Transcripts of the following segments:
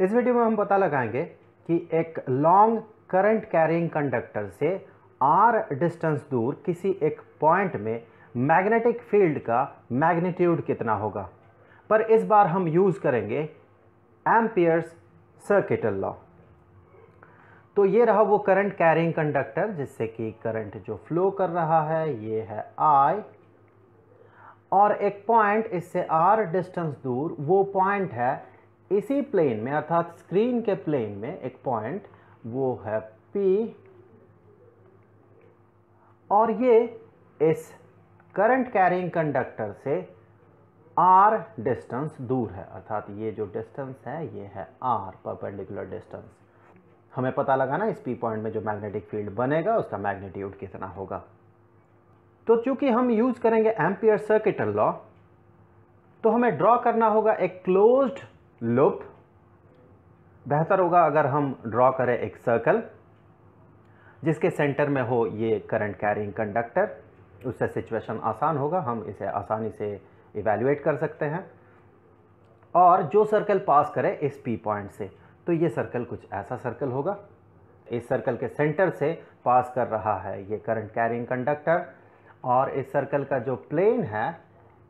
इस वीडियो में हम पता लगाएंगे कि एक लॉन्ग करंट कैरिंग कंडक्टर से आर डिस्टेंस दूर किसी एक पॉइंट में मैग्नेटिक फील्ड का मैग्नीट्यूड कितना होगा पर इस बार हम यूज़ करेंगे एम्पियर्स सर्किटल लॉ तो ये रहा वो करंट कैरिंग कंडक्टर जिससे कि करंट जो फ्लो कर रहा है ये है आई और एक पॉइंट इससे आर डिस्टेंस दूर वो पॉइंट है इसी प्लेन में अर्थात स्क्रीन के प्लेन में एक पॉइंट वो है पी और ये इस करंट कैरिंग कंडक्टर से आर डिस्टेंस दूर है अर्थात ये जो डिस्टेंस है ये है आर परपेंडिकुलर डिस्टेंस हमें पता लगाना इस पी पॉइंट में जो मैग्नेटिक फील्ड बनेगा उसका मैग्नीट्यूड कितना होगा तो चूंकि हम यूज़ करेंगे एम्पियर सर्किटल लॉ तो हमें ड्रॉ करना होगा एक क्लोज्ड लूप बेहतर होगा अगर हम ड्रॉ करें एक सर्कल जिसके सेंटर में हो ये करंट कैरिंग कंडक्टर उससे सिचुएशन आसान होगा हम इसे आसानी से इवेलुएट कर सकते हैं और जो सर्कल पास करे इस पी पॉइंट से तो ये सर्कल कुछ ऐसा सर्कल होगा इस सर्कल के सेंटर से पास कर रहा है ये करंट कैरिंग कंडक्टर और इस सर्कल का जो प्लेन है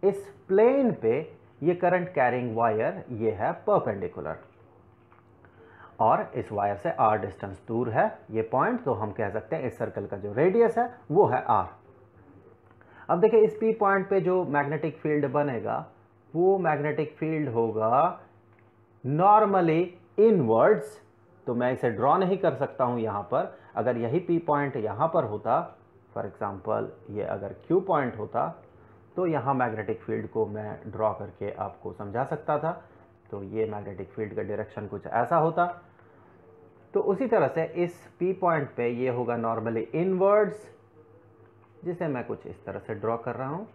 इस प्लेन पे ये करंट कैरिंग वायर ये है परपेंडिकुलर और इस वायर से आर डिस्टेंस दूर है ये पॉइंट तो हम कह सकते हैं इस सर्कल का जो रेडियस है वो है आर अब देखिए इस पी पॉइंट पे जो मैग्नेटिक फील्ड बनेगा वो मैग्नेटिक फील्ड होगा नॉर्मली इनवर्ड्स तो मैं इसे ड्रॉ नहीं कर सकता हूँ यहाँ पर अगर यही पी पॉइंट यहाँ पर होता फॉर एग्जाम्पल ये अगर क्यू पॉइंट होता तो यहाँ मैग्नेटिक फील्ड को मैं ड्रॉ करके आपको समझा सकता था तो ये मैग्नेटिक फील्ड का डायरेक्शन कुछ ऐसा होता तो उसी तरह से इस पी पॉइंट पे ये होगा नॉर्मली इनवर्ड्स जिसे मैं कुछ इस तरह से ड्रॉ कर रहा हूँ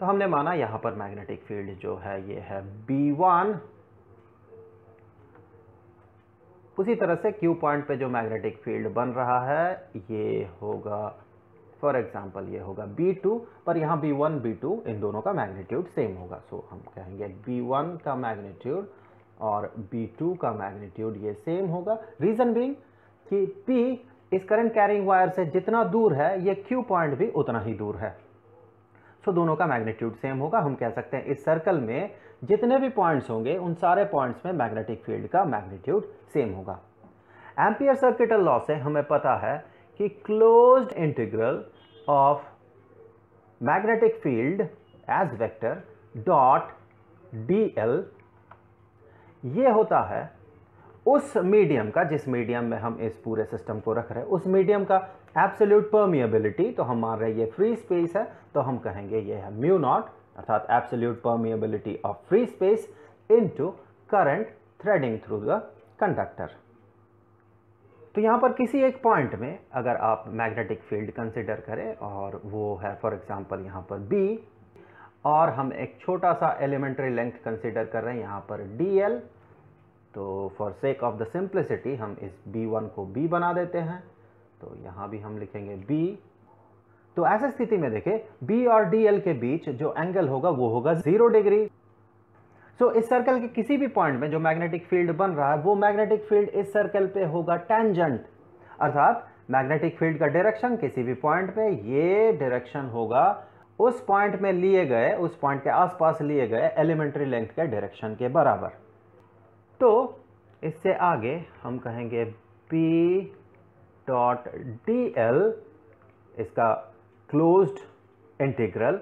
तो हमने माना यहाँ पर मैग्नेटिक फील्ड जो है ये है बी वन उसी तरह से क्यू पॉइंट पे जो मैग्नेटिक फील्ड बन रहा है ये होगा फॉर एग्जाम्पल ये होगा बी टू पर यहाँ बी टू इन दोनों का मैग्नीट्यूड सेम होगा सो so, हम कहेंगे बी वन का मैग्नीट्यूड और बी टू का मैग्नीट्यूड ये सेम होगा रीज़न बींग कि P इस करंट कैरिंग वायर से जितना दूर है ये Q पॉइंट भी उतना ही दूर है सो so, दोनों का मैग्नीट्यूड सेम होगा हम कह सकते हैं इस सर्कल में जितने भी पॉइंट्स होंगे उन सारे पॉइंट्स में मैग्नेटिक फील्ड का मैग्नीट्यूड सेम होगा एम्पियर सर्किटल लॉ से हमें पता है कि closed integral of magnetic field as vector dot dl ये होता है उस मीडियम का जिस मीडियम में हम इस पूरे सिस्टम को रख रहे हैं उस मीडियम का एब्सोल्यूट परमिएबिलिटी तो हम मान रहे हैं ये फ्री स्पेस है तो हम कहेंगे ये है म्यू नॉट अर्थात absolute permeability of free space into current threading through the conductor तो यहाँ पर किसी एक पॉइंट में अगर आप मैग्नेटिक फील्ड कंसिडर करें और वो है फॉर एग्जाम्पल यहाँ पर बी और हम एक छोटा सा एलिमेंट्री लेंथ कंसिडर कर रहे हैं यहाँ पर डी एल तो for sake of the simplicity हम इस बी वन को बी बना देते हैं तो यहाँ भी हम लिखेंगे बी तो ऐसे स्थिति में देखें बी और डी एल के बीच जो एंगल होगा वो होगा जीरो डिग्री सो इस सर्कल के किसी भी पॉइंट में जो मैग्नेटिक फील्ड बन रहा है वो मैग्नेटिक फील्ड इस सर्कल पे होगा टेंजेंट अर्थात मैग्नेटिक फील्ड का डायरेक्शन किसी भी पॉइंट पे ये डायरेक्शन होगा उस पॉइंट में लिए गए उस पॉइंट के आसपास लिए गए एलिमेंट्री लेंथ के डायरेक्शन के बराबर तो इससे आगे हम कहेंगे पी डॉट डी एल इसका क्लोज्ड इंटीग्रल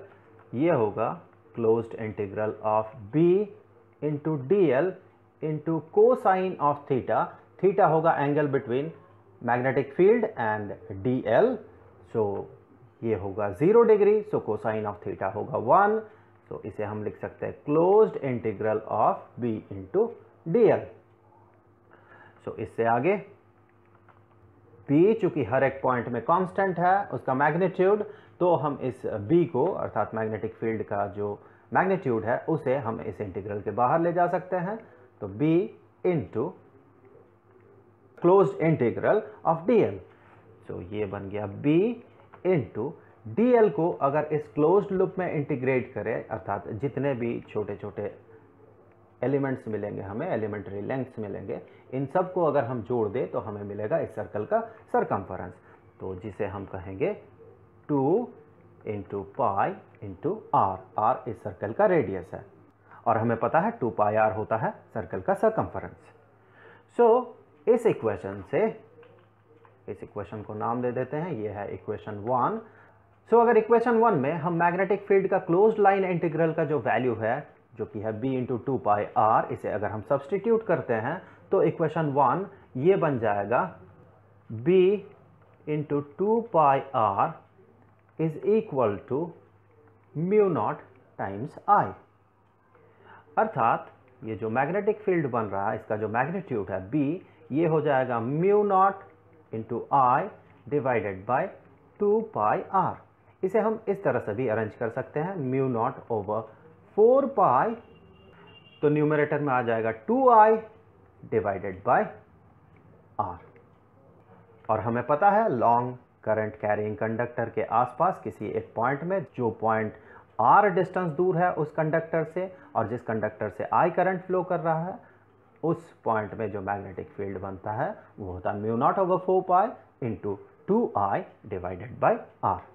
ये होगा closed integral of B into D L into cosine of theta theta होगा angle between magnetic field and D L so ये होगा zero degree so cosine of theta होगा one so इसे हम लिख सकते हैं closed integral of B into D L so इससे आगे बी चूंकि हर एक पॉइंट में कांस्टेंट है उसका मैग्नीट्यूड तो हम इस बी को अर्थात मैग्नेटिक फील्ड का जो मैग्नीट्यूड है उसे हम इस इंटीग्रल के बाहर ले जा सकते हैं तो b into close integral of D L so ये बन गया b इंटू डी को अगर इस क्लोज लूप में इंटीग्रेट करें अर्थात जितने भी छोटे छोटे एलिमेंट्स मिलेंगे हमें एलिमेंट्री लेंथ्स मिलेंगे इन सब को अगर हम जोड़ दें तो हमें मिलेगा इस सर्कल का सरकम्फरेंस तो जिसे हम कहेंगे two into pi into R R इस सर्कल का रेडियस है और हमें पता है टू पाई आर होता है सर्कल का सर्कम्फरेंस सो so, इस इक्वेशन से इस इक्वेशन को नाम दे देते हैं ये है इक्वेशन वन सो अगर इक्वेशन वन में हम मैग्नेटिक फील्ड का क्लोज लाइन इंटीग्रल का जो वैल्यू है जो कि है B into two pi R इसे अगर हम सब्सटीट्यूट करते हैं तो इक्वेशन वन ये बन जाएगा B into two pi R is equal to mu naught times I अर्थात ये जो मैग्नेटिक फील्ड बन रहा है इसका जो मैग्नीट्यूड है बी ये हो जाएगा mu naught into I divided by two pi R इसे हम इस तरह से भी अरेंज कर सकते हैं mu naught over four pi तो न्यूमरेटर में आ जाएगा two I divided by R और हमें पता है लॉन्ग करंट कैरिंग कंडक्टर के आसपास किसी एक पॉइंट में जो पॉइंट आर डिस्टेंस दूर है उस कंडक्टर से और जिस कंडक्टर से आई करंट फ्लो कर रहा है उस पॉइंट में जो मैग्नेटिक फील्ड बनता है वो होता है mu naught over four pi into two I divided by are